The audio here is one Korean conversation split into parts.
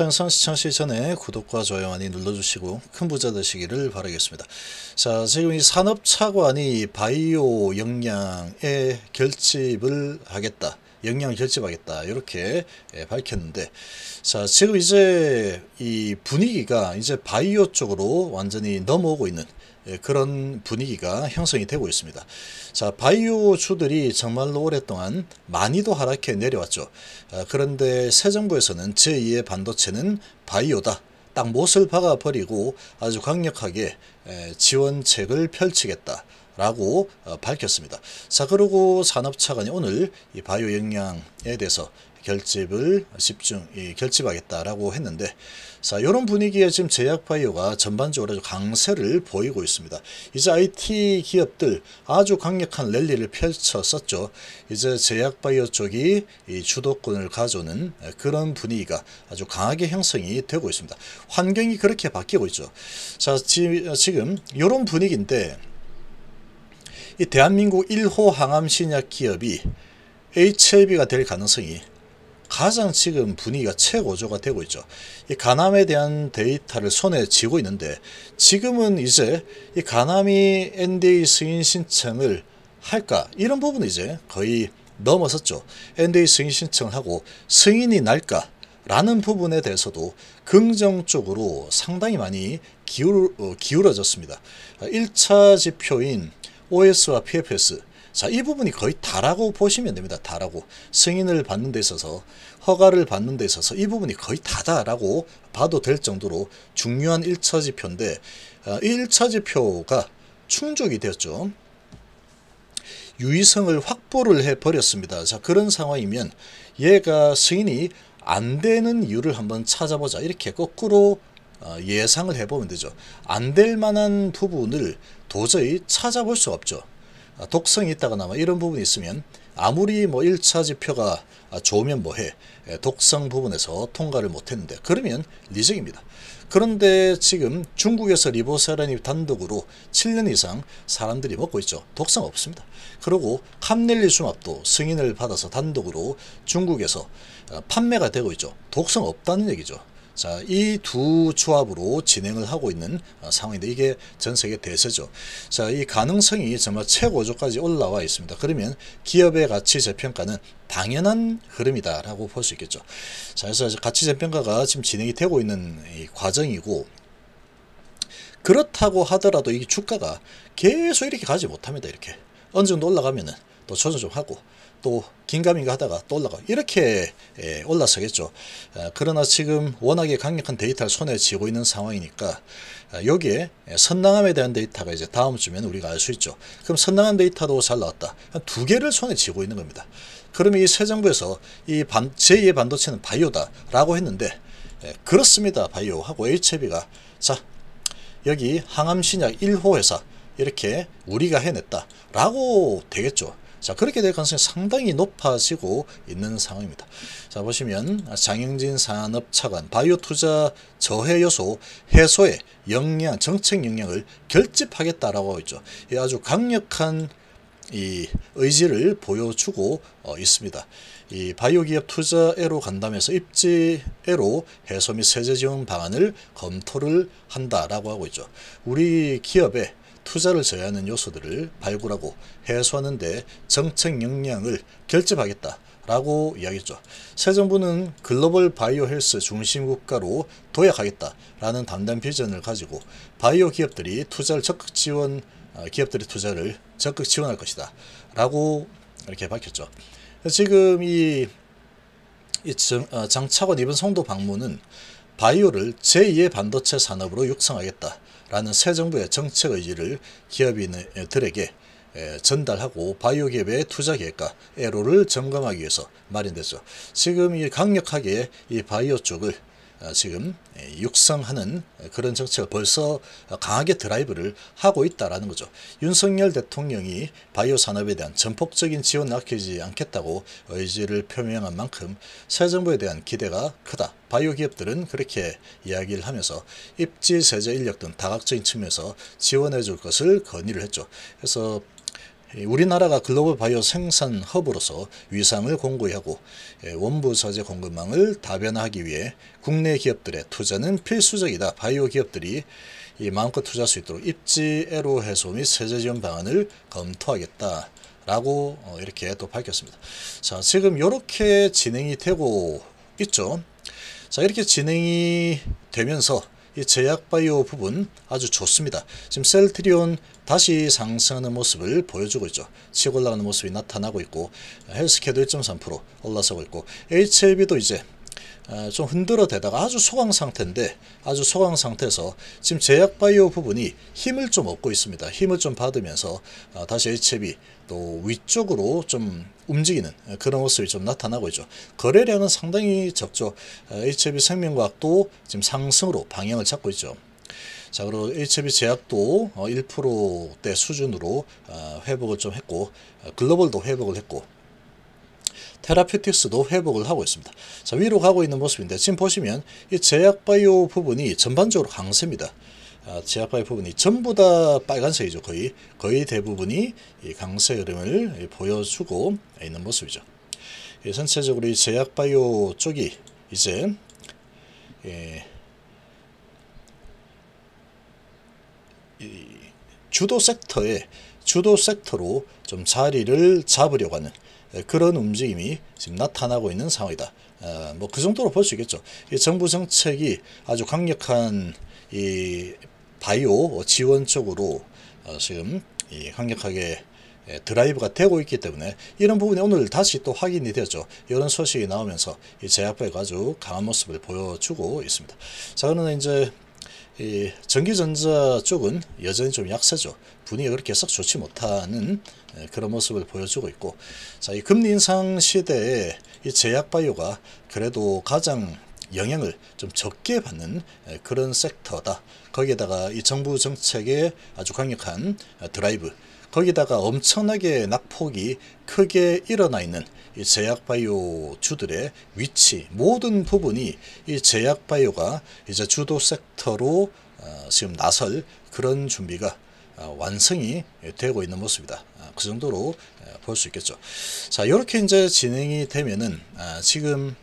항상 시청시 전에 구독과 좋아요 많이 눌러주시고 큰 부자 되시기를 바라겠습니다. 자 지금 이 산업차관이 바이오 영양에 결집을 하겠다. 영향 결집하겠다 이렇게 예, 밝혔는데 자 지금 이제 이 분위기가 이제 바이오 쪽으로 완전히 넘어오고 있는 예, 그런 분위기가 형성이 되고 있습니다. 자, 바이오 주들이 정말로 오랫동안 많이도 하락해 내려왔죠. 아, 그런데 새 정부에서는 제2의 반도체는 바이오다. 딱 못을 박아버리고 아주 강력하게 지원책을 펼치겠다. 라고 어, 밝혔습니다. 자 그리고 산업차관이 오늘 이 바이오 영양에 대해서 결집을 집중 이, 결집하겠다라고 했는데 자 이런 분위기에 지금 제약바이오가 전반적으로 아주 강세를 보이고 있습니다. 이제 IT 기업들 아주 강력한 랠리를 펼쳤었죠. 이제 제약바이오 쪽이 이 주도권을 가져오는 그런 분위기가 아주 강하게 형성이 되고 있습니다. 환경이 그렇게 바뀌고 있죠. 자 지, 지금 이런 분위기인데 이 대한민국 1호 항암 신약 기업이 HLB가 될 가능성이 가장 지금 분위기가 최고조가 되고 있죠. 이 간암에 대한 데이터를 손에 쥐고 있는데 지금은 이제 이 간암이 NDA 승인 신청을 할까 이런 부분은 이제 거의 넘어섰죠. NDA 승인 신청을 하고 승인이 날까 라는 부분에 대해서도 긍정적으로 상당히 많이 기울, 어, 기울어졌습니다. 1차 아, 지표인 OS와 PFS 자, 이 부분이 거의 다라고 보시면 됩니다. 다라고. 승인을 받는 데 있어서 허가를 받는 데 있어서 이 부분이 거의 다다라고 봐도 될 정도로 중요한 1차지표인데 어, 이 1차지표가 충족이 되었죠. 유의성을 확보를 해버렸습니다. 자 그런 상황이면 얘가 승인이 안 되는 이유를 한번 찾아보자. 이렇게 거꾸로 어, 예상을 해보면 되죠. 안 될 만한 부분을 도저히 찾아볼 수 없죠. 아, 독성이 있다거나 뭐 이런 부분이 있으면 아무리 뭐 1차 지표가 아, 좋으면 뭐해 예, 독성 부분에서 통과를 못했는데 그러면 리적입니다. 그런데 지금 중국에서 리보사라닙 단독으로 7년 이상 사람들이 먹고 있죠. 독성 없습니다. 그리고 캄넬리수맙도 승인을 받아서 단독으로 중국에서 아, 판매가 되고 있죠. 독성 없다는 얘기죠. 자, 이 두 조합으로 진행을 하고 있는 어, 상황인데 이게 전 세계 대세죠. 자, 이 가능성이 정말 최고조까지 올라와 있습니다. 그러면 기업의 가치 재평가는 당연한 흐름이다라고 볼 수 있겠죠. 자, 그래서 가치 재평가가 지금 진행이 되고 있는 과정이고 그렇다고 하더라도 이 주가가 계속 이렇게 가지 못합니다. 이렇게 어느 정도 올라가면은 또전정좀 하고 또 긴가민가 하다가 또 올라가 이렇게 예, 올라서겠죠. 아, 그러나 지금 워낙에 강력한 데이터를 손에 쥐고 있는 상황이니까 아, 여기에 선당함에 대한 데이터가 이제 다음 주면 우리가 알 수 있죠. 그럼 선당함 데이터도 잘 나왔다. 한 두 개를 손에 쥐고 있는 겁니다. 그러면 이새 정부에서 이 반, 제2의 반도체는 바이오다라고 했는데 예, 그렇습니다. 바이오하고 HB가 자 여기 항암신약 1호 회사 이렇게 우리가 해냈다라고 되겠죠. 자 그렇게 될 가능성이 상당히 높아지고 있는 상황입니다. 자 보시면 장영진 산업차관 바이오 투자 저해 요소 해소에 영향 정책 영향을 결집하겠다라고 있죠. 아주 강력한 이 의지를 보여주고 어, 있습니다. 이 바이오 기업 투자에로 간담회에서 입지에로 해소 및 세제 지원 방안을 검토를 한다라고 하고 있죠. 우리 기업의 투자를 져야 하는 요소들을 발굴하고 해소하는 데 정책 역량을 결집하겠다. 라고 이야기했죠. 새 정부는 글로벌 바이오 헬스 중심 국가로 도약하겠다라는 담당 비전을 가지고 바이오 기업들이 투자를 적극 지원 아, 기업들이 투자를 적극 지원할 것이다. 라고 이렇게 밝혔죠. 지금 이, 이 어, 장차관 이번 성도 방문은 바이오를 제2의 반도체 산업으로 육성하겠다. 라는 새 정부의 정책 의지를 기업인들에게 전달하고 바이오 기업의 투자 계획과 애로를 점검하기 위해서 마련됐죠. 지금 이 강력하게 이 바이오 쪽을 어, 지금 예, 육성하는 그런 정책을 벌써 강하게 드라이브를 하고 있다라는 거죠. 윤석열 대통령이 바이오 산업에 대한 전폭적인 지원 아끼지 않겠다고 의지를 표명한 만큼 새 정부에 대한 기대가 크다. 바이오 기업들은 그렇게 이야기를 하면서 입지 세제 인력 등 다각적인 측면에서 지원해 줄 것을 건의를 했죠. 그래서 예, 우리나라가 글로벌 바이오 생산 허브로서 위상을 공고히하고 예, 원부서재 공급망을 다변화하기 위해 국내 기업들의 투자는 필수적이다. 바이오 기업들이 마음껏 투자할 수 있도록 입지 애로 해소 및 세제 지원 방안을 검토하겠다. 라고 어, 이렇게 또 밝혔습니다. 자, 지금 이렇게 진행이 되고 있죠. 자, 이렇게 진행이 되면서 이 제약바이오 부분 아주 좋습니다. 지금 셀트리온 다시 상승하는 모습을 보여주고 있죠. 치고 올라가는 모습이 나타나고 있고 헬스케도 1.3% 올라서고 있고 HLB도 이제 좀 흔들어 대다가 아주 소강 상태인데 아주 소강 상태에서 지금 제약바이오 부분이 힘을 좀 얻고 있습니다. 힘을 좀 받으면서 어, 다시 HB 또 위쪽으로 좀 움직이는 그런 모습이 좀 나타나고 있죠. 거래량은 상당히 적죠. HB 생명과학도 지금 상승으로 방향을 잡고 있죠. 자 그리고 HB 제약도 1%대 어, 수준으로 어, 회복을 좀 했고 글로벌도 회복을 했고 테라피틱스도 회복을 하고 있습니다. 자, 위로 가고 있는 모습인데 지금 보시면 이 제약바이오 부분이 전반적으로 강세입니다. 아, 제약바이오 부분이 전부 다 빨간색이죠. 거의 거의 대부분이 강세 흐름을 보여주고 있는 모습이죠. 예, 전체적으로 이 제약바이오 쪽이 이제 예, 주도 섹터에 주도 섹터로 좀 자리를 잡으려고 하는 예, 그런 움직임이 지금 나타나고 있는 상황이다. 어, 뭐그 정도로 볼 수 있겠죠. 정부 정책이 아주 강력한 이 바이오 지원 쪽으로 어, 지금 강력하게 예, 드라이브가 되고 있기 때문에 이런 부분이 오늘 다시 또 확인이 되었죠. 이런 소식이 나오면서 이제약바가 아주 강한 모습을 보여주고 있습니다. 자, 그러면 이제 이 전기전자 쪽은 여전히 좀 약세죠. 분위기가 그렇게 썩 좋지 못하는 그런 모습을 보여주고 있고 자, 이 금리 인상 시대에 이 제약바이오가 그래도 가장 영향을 좀 적게 받는 그런 섹터다. 거기에다가 이 정부 정책에 아주 강력한 아, 드라이브 거기다가 엄청나게 낙폭이 크게 일어나 있는 이 제약바이오 주들의 위치 모든 부분이 이 제약바이오가 이제 주도 섹터로 어, 지금 나설 그런 준비가 어, 완성이 되고 있는 모습이다. 아, 그 정도로 어, 볼수 있겠죠. 자, 이렇게 이제 진행이 되면은 아, 지금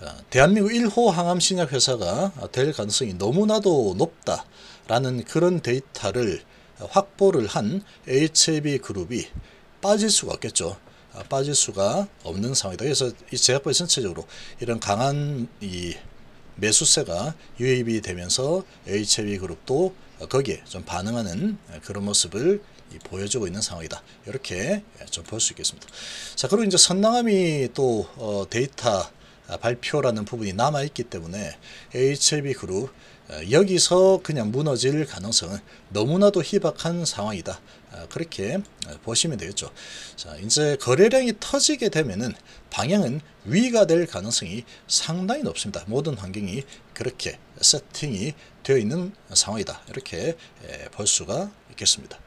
어, 대한민국 1호 항암신약회사가 될 가능성이 너무나도 높다라는 그런 데이터를 확보를 한 HB 그룹이 빠질 수가 없겠죠. 아, 빠질 수가 없는 상황이다. 그래서 이 제약법이 전체적으로 이런 강한 이 매수세가 유입이 되면서 HB 그룹도 거기에 좀 반응하는 그런 모습을 보여주고 있는 상황이다. 이렇게 좀 볼 수 있겠습니다. 자, 그리고 이제 선남함이또 어, 데이터 발표라는 부분이 남아있기 때문에 HB 그룹 어, 여기서 그냥 무너질 가능성은 너무나도 희박한 상황이다. 어, 그렇게 어, 보시면 되겠죠. 자, 이제 거래량이 터지게 되면은 방향은 위가 될 가능성이 상당히 높습니다. 모든 환경이 그렇게 세팅이 되어 있는 상황이다. 이렇게 볼 수가 있겠습니다.